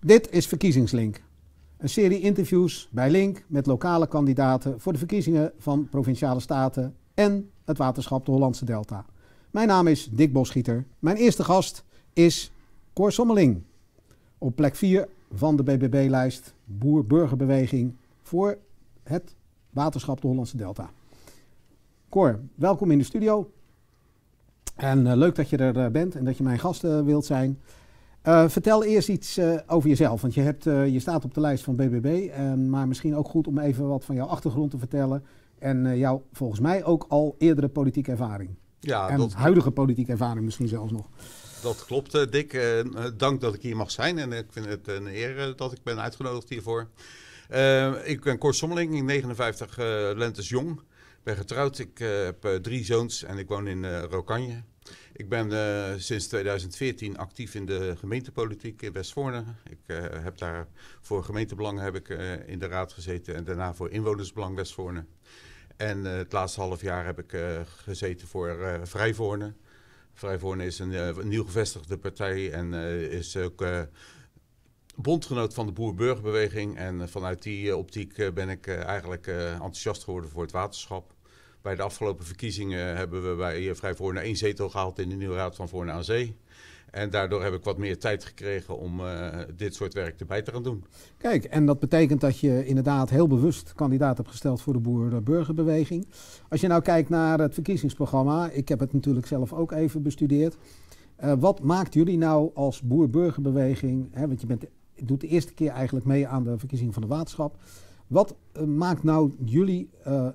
Dit is Verkiezingslink. Een serie interviews bij Link met lokale kandidaten voor de verkiezingen van provinciale staten en het waterschap de Hollandse Delta. Mijn naam is Dick Boschieter. Mijn eerste gast is Cor Sommeling. Op plek 4 van de BBB-lijst Boer-Burgerbeweging voor het waterschap de Hollandse Delta. Cor, welkom in de studio. En eh, leuk dat je er eh, bent en dat je mijn gast uh, wilt zijn. Eh, vertel eerst iets eh, over jezelf, want je, hebt, eh, je staat op de lijst van BBB, ehm, maar misschien ook goed om even wat van jouw achtergrond te vertellen en jouw volgens mij ook al eerdere politieke ervaring. Ja, en dat... huidige politieke ervaring misschien zelfs nog. Dat klopt, Dick. dank dat ik hier mag zijn en ik vind het een eer dat ik ben uitgenodigd hiervoor. ik ben Cor Sommeling, 59 lentes jong. ben getrouwd, ik heb drie zoons en ik woon in Rokanje. Ik ben eh, sinds 2014 actief in de gemeentepolitiek in Westvoorne. Ik eh, heb daar voor gemeentebelang heb ik, eh, in de raad gezeten en daarna voor inwonersbelang Westvoorne. En het laatste half jaar heb ik gezeten voor Vrijvoorne. Vrijvoorne is een nieuw gevestigde partij en is ook bondgenoot van de boer En vanuit die optiek ben ik eigenlijk enthousiast geworden voor het waterschap. Bij de afgelopen verkiezingen hebben we bij Vrij naar één zetel gehaald in de nieuwe Raad van Voorne aan Zee. En daardoor heb ik wat meer tijd gekregen om eh, dit soort werk erbij te gaan doen. Kijk, en dat betekent dat je inderdaad heel bewust kandidaat hebt gesteld voor de boer-burgerbeweging. Als je nou kijkt naar het verkiezingsprogramma, ik heb het natuurlijk zelf ook even bestudeerd. Eh, wat maakt jullie nou als boer-burgerbeweging, want je bent, doet de eerste keer eigenlijk mee aan de verkiezing van de waterschap. Wat eh, maakt nou jullie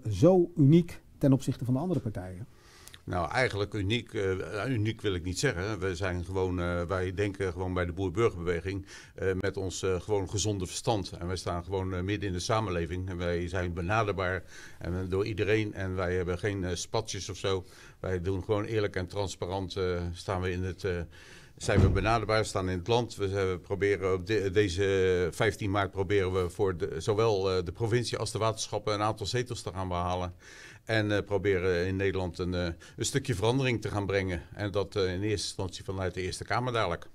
zo uniek ten opzichte van de andere partijen? Nou, eigenlijk uniek, eh, uniek wil ik niet zeggen. We zijn gewoon, eh, wij denken gewoon bij de boer-burgerbeweging eh, met ons gewoon gezonde verstand. En wij staan gewoon midden in de samenleving. En wij zijn benaderbaar en door iedereen. En wij hebben geen spatjes of zo. Wij doen gewoon eerlijk en transparant staan we in het zijn we benaderbaar, staan in het land. We eh, proberen op deze 15 maart proberen we voor zowel eh, de provincie als de waterschappen een aantal zetels te gaan behalen. En eh, proberen in Nederland een, een, stukje verandering te gaan brengen. En dat in eerste instantie vanuit de Eerste Kamer dadelijk.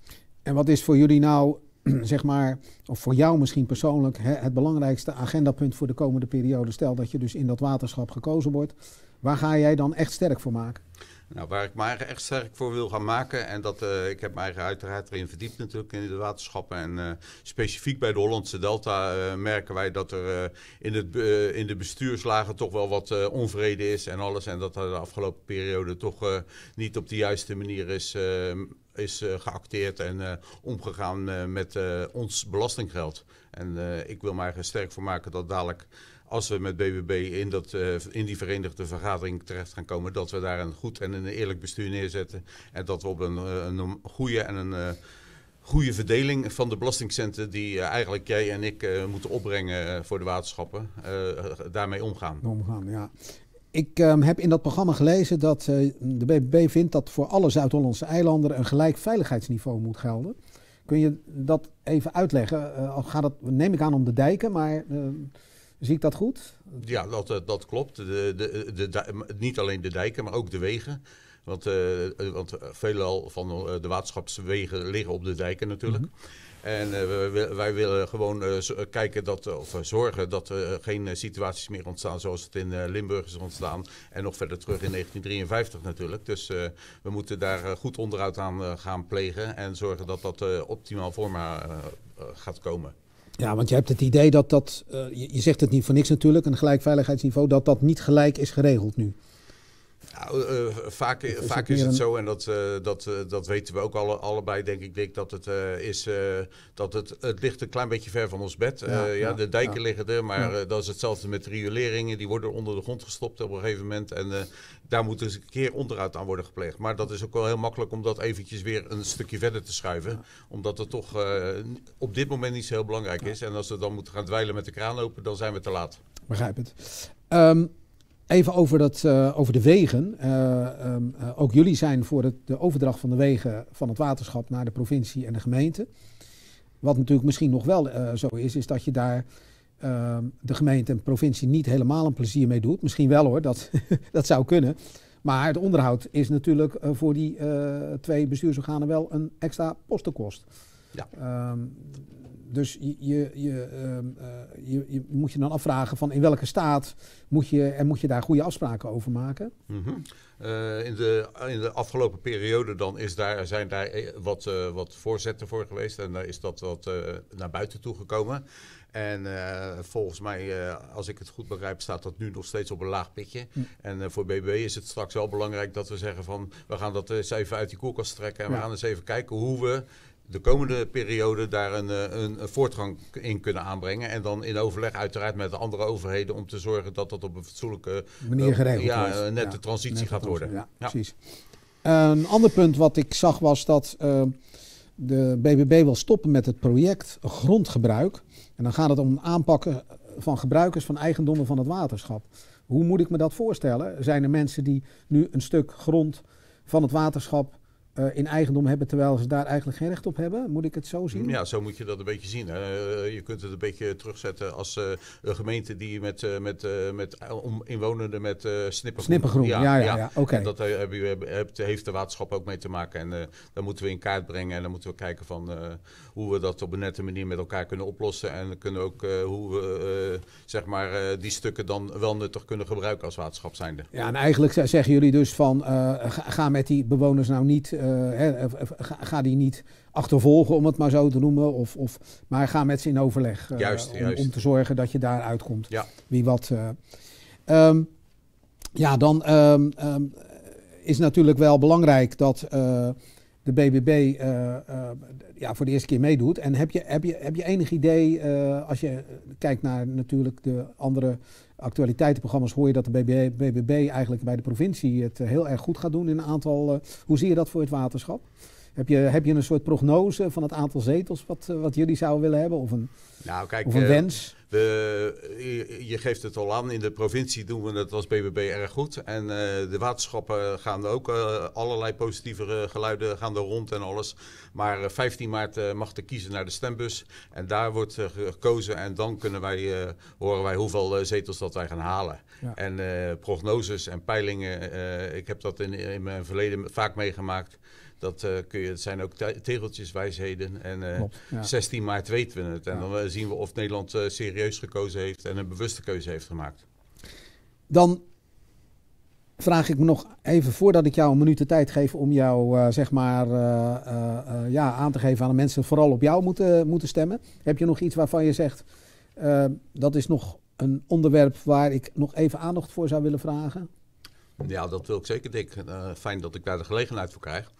En wat is voor jullie nou, zeg maar, of voor jou misschien persoonlijk, hè, het belangrijkste agendapunt voor de komende periode? Stel dat je dus in dat waterschap gekozen wordt. Waar ga jij dan echt sterk voor maken? Nou, waar ik me echt sterk voor wil gaan maken, en dat eh, ik heb me uiteraard erin verdiept natuurlijk in de waterschappen. En eh, specifiek bij de Hollandse Delta eh, merken wij dat er in, het, in de bestuurslagen toch wel wat onvrede is en alles. En dat er de afgelopen periode toch niet op de juiste manier is is geacteerd en omgegaan met ons belastinggeld. En ik wil mij er sterk voor maken dat dadelijk als we met BBB in, dat, eh, in die verenigde vergadering terecht gaan komen, dat we daar een goed en een eerlijk bestuur neerzetten. En dat we op een, eh, een goede en een eh, goede verdeling van de belastingcenten die eigenlijk jij en ik moeten opbrengen voor de waterschappen, daarmee omgaan. Omgaan, ja. Ik ehm, heb in dat programma gelezen dat de BBB vindt dat voor alle Zuid-Hollandse eilanden een gelijk veiligheidsniveau moet gelden. Kun je dat even uitleggen? gaat het, neem ik aan, om de dijken, maar ehm, Zie ik dat goed? Ja, dat, eh, dat klopt. De, de, de, niet alleen de dijken, maar ook de wegen. Want, uh, want veelal van de waterschapswegen liggen op de dijken natuurlijk. Mhm. En wij, willen gewoon kijken dat, of zorgen dat er geen situaties meer ontstaan zoals het in Limburg is ontstaan. En nog verder terug in 1953 natuurlijk. Dus we moeten daar goed onderhoud aan gaan plegen en zorgen dat dat optimaal vorm gaat komen. Ja, want je hebt het idee dat dat, eh, je, zegt het niet voor niks natuurlijk, een gelijkveiligheidsniveau, dat dat niet gelijk is geregeld nu. Nou, vaak eh, is, eh, vaak is het zo, en dat, eh, dat, dat weten we ook alle, allebei, denk ik, dat het is dat het, het ligt een klein beetje ver van ons bed. Ja, ja, de dijken liggen er, maar dat is hetzelfde met rioleringen. Die worden onder de grond gestopt op een gegeven moment. En daar moet eens dus een keer onderhoud aan worden gepleegd. Maar dat is ook wel heel makkelijk om dat eventjes weer een stukje verder te schuiven. Omdat het toch op dit moment niet zo heel belangrijk is. En als we dan moeten gaan dweilen met de kraan lopen dan zijn we te laat. Begrijp het. Um, Even over, dat, eh, over de wegen. Eh, ehm, eh, ook jullie zijn voor het, de overdracht van de wegen van het waterschap naar de provincie en de gemeente. Wat natuurlijk misschien nog wel zo is, is dat je daar ehm, de gemeente en provincie niet helemaal een plezier mee doet. Misschien wel hoor, dat, dat zou kunnen. Maar het onderhoud is natuurlijk voor die twee bestuursorganen wel een extra postenkost. Ja. Um, dus je, je, ehm, eh, je, je, moet je dan afvragen van in welke staat moet je, en moet je daar goede afspraken over maken. Mhm. Eh, in, de, in de afgelopen periode dan is daar, zijn daar eh, wat, wat voorzetten voor geweest en daar is dat wat naar buiten toe gekomen. En volgens mij, als ik het goed begrijp, staat dat nu nog steeds op een laag pitje. Hm. En voor BBB is het straks wel belangrijk dat we zeggen van... we gaan dat eens even uit die koelkast trekken... en we gaan eens even kijken hoe we de komende periode daar eh, een, een, voortgang in kunnen aanbrengen. En dan in overleg uiteraard met de andere overheden om te zorgen dat dat op een fatsoenlijke manier eh, geregeld ja, wordt. Net ja, net de transitie gaat worden. Ja, precies. Een ander punt wat ik zag was dat eh, de BBB wil stoppen met het project grondgebruik. En dan gaat het om aanpakken van gebruikers van eigendommen van het waterschap. Hoe moet ik me dat voorstellen? Zijn er mensen die nu een stuk grond van het waterschap eh, in eigendom hebben terwijl ze daar eigenlijk geen recht op hebben? Moet ik het zo zien? Ja, zo moet je dat een beetje zien. Hè. Eh, je kunt het een beetje terugzetten als eh, een gemeente die met, met, met inwonenden met snippergroen. Snippergroen, ja, ja, ja. ja, ja. oké. Okay. En dat heb, heeft de waterschap ook mee te maken. En daar dat moeten we in kaart brengen en dan moeten we kijken van hoe we dat op een nette manier met elkaar kunnen oplossen. En dan kunnen we ook hoe we zeg maar, die stukken dan wel nuttig kunnen gebruiken als waterschap zijnde. Ja, en eigenlijk zeggen jullie dus van ga met die bewoners nou niet eh, eh, eh, ga, die niet achtervolgen, om het maar zo te noemen. Of, of, maar ga met ze in overleg. Juist, om, juist. om, te zorgen dat je daar uitkomt. Ja. Wie wat. Ehm, ja, dan um, um, is natuurlijk wel belangrijk dat de BBB eh, eh, ja, voor de eerste keer meedoet. En heb je, heb je, heb je enig idee, eh, als je kijkt naar natuurlijk de andere actualiteitenprogramma's, hoor je dat de BBB, BBB eigenlijk bij de provincie het heel erg goed gaat doen in een aantal. hoe zie je dat voor het waterschap? Heb je, heb je een soort prognose van het aantal zetels wat, wat jullie zouden willen hebben? Of een, nou, kijk, of een wens? Eh, je geeft het al aan, in de provincie doen we het als BBB erg goed. En eh, de waterschappen gaan ook eh, allerlei positieve geluiden gaan er rond en alles. Maar 15 maart mag de kiezen naar de stembus. En daar wordt gekozen en dan kunnen wij, horen wij hoeveel zetels dat wij gaan halen. En prognoses en peilingen, ik heb dat in mijn verleden vaak meegemaakt. Dat eh, kun je, het zijn ook tegeltjeswijsheden. En uh, eh, 16 maart weten we het. En dan eh, zien we of Nederland serieus gekozen heeft en een bewuste keuze heeft gemaakt. Dan vraag ik me nog even voordat ik jou een minuut de tijd geef om jou zeg maar ja, aan te geven aan de mensen vooral op jou moeten, moeten stemmen. Heb je nog iets waarvan je zegt dat is nog een onderwerp waar ik nog even aandacht voor zou willen vragen? Ja, dat wil ik zeker, Ik fijn dat ik daar de gelegenheid voor krijg.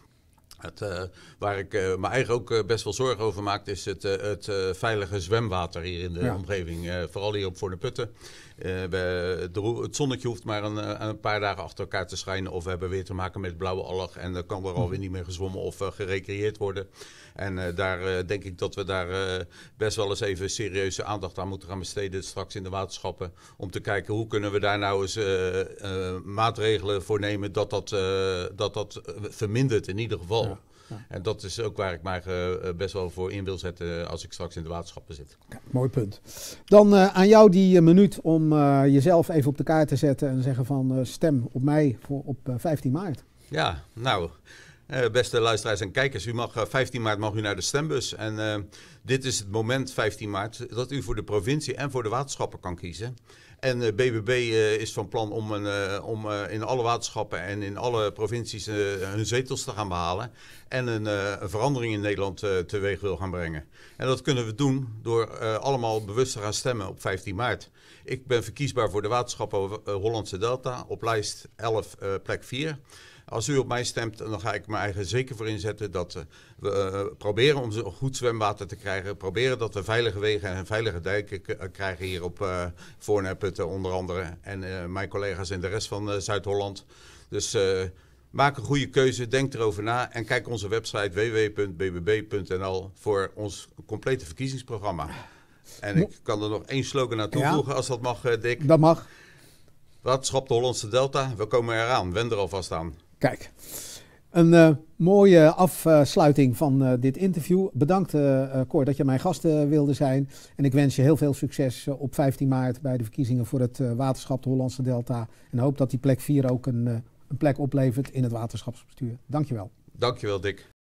Eh, waar ik uh, me eigen ook eh, best wel zorgen over maak, is het, het veilige zwemwater hier in de omgeving. vooral hier op Voor de Putten. het zonnetje hoeft maar een, een, paar dagen achter elkaar te schijnen. Of we hebben weer te maken met blauwe alg. En dan kan er mhm. alweer niet meer gezwommen of gerecreëerd worden. En daar denk ik dat we daar best wel eens even serieuze aandacht aan moeten gaan besteden. Straks in de waterschappen. Om te kijken hoe kunnen we daar nou eens maatregelen voor nemen dat dat, dat, dat vermindert in ieder geval. En dat is ook waar ik mij eh, eh, best wel voor in wil zetten eh, als ik straks in de waterschappen zit. mooi punt. Dan aan jou die minuut om jezelf even op de kaart te zetten en zeggen van stem op mij voor, op 15 maart. Ja, nou. beste luisteraars en kijkers, u mag, 15 maart mag u naar de stembus. En dit is het moment, 15 maart, dat u voor de provincie en voor de waterschappen kan kiezen. En BBB eh, eh, is van plan om, een, eh, om in alle waterschappen en in alle provincies hun zetels te gaan behalen. En een, verandering in Nederland teweeg wil gaan brengen. En dat kunnen we doen door allemaal bewust te gaan stemmen op 15 maart. Ik ben verkiesbaar voor de waterschappen Hollandse Delta op lijst 11 plek 4. Als u op mij stemt, dan ga ik me eigen zeker voor inzetten dat eh, we eh, proberen om goed zwemwater te krijgen. Proberen dat we veilige wegen en veilige dijken eh, krijgen hier op uh, Voorneputten onder andere. En mijn collega's in de rest van Zuid-Holland. Dus... Maak een goede keuze, denk erover na en kijk onze website www.bbb.nl voor ons complete verkiezingsprogramma. En ik kan er nog één slogan aan toevoegen, als dat mag, Dick. Dat mag. Wat schopt de Hollandse Delta? We komen eraan, wend er alvast aan. Kijk, een eh, mooie afsluiting van eh, dit interview. Bedankt uh, Cor dat je mijn gast wilde zijn. En ik wens je heel veel succes op 15 maart bij de verkiezingen voor het waterschap de Hollandse Delta. En hoop dat die plek 4 ook een, een plek oplevert in het waterschapsbestuur. Dankjewel. Dankjewel Dick.